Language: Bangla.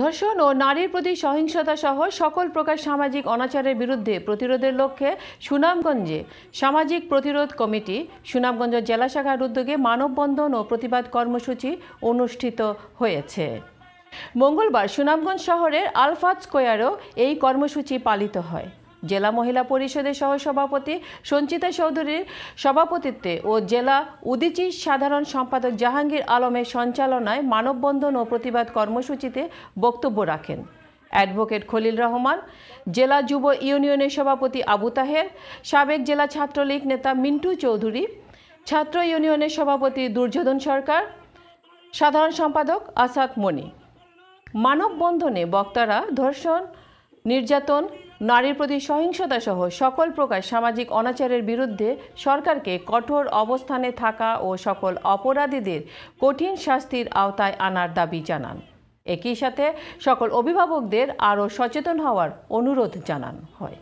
ধর্ষণ ও নারীর প্রতি সহিংসতা সহ সকল প্রকার সামাজিক অনাচারের বিরুদ্ধে প্রতিরোধের লক্ষ্যে সুনামগঞ্জে সামাজিক প্রতিরোধ কমিটি সুনামগঞ্জ জেলা শাখার উদ্যোগে মানববন্ধন ও প্রতিবাদ কর্মসূচি অনুষ্ঠিত হয়েছে মঙ্গলবার সুনামগঞ্জ শহরের আলফাজ স্কোয়ারেও এই কর্মসূচি পালিত হয় জেলা মহিলা পরিষদের সহসভাপতি সঞ্চিতা চৌধুরীর সভাপতিত্বে ও জেলা উদিচির সাধারণ সম্পাদক জাহাঙ্গীর আলমের সঞ্চালনায় মানববন্ধন ও প্রতিবাদ কর্মসূচিতে বক্তব্য রাখেন অ্যাডভোকেট খলিল রহমান জেলা যুব ইউনিয়নের সভাপতি আবু তাহের সাবেক জেলা ছাত্রলীগ নেতা মিন্টু চৌধুরী ছাত্র ইউনিয়নের সভাপতি দুর্যোধন সরকার সাধারণ সম্পাদক আসাদ মনি মানববন্ধনে বক্তারা ধর্ষণ নির্যাতন নারীর প্রতি সহিংসতা সহ সকল প্রকার সামাজিক অনাচারের বিরুদ্ধে সরকারকে কঠোর অবস্থানে থাকা ও সকল অপরাধীদের কঠিন শাস্তির আওতায় আনার দাবি জানান একই সাথে সকল অভিভাবকদের আরও সচেতন হওয়ার অনুরোধ জানান হয়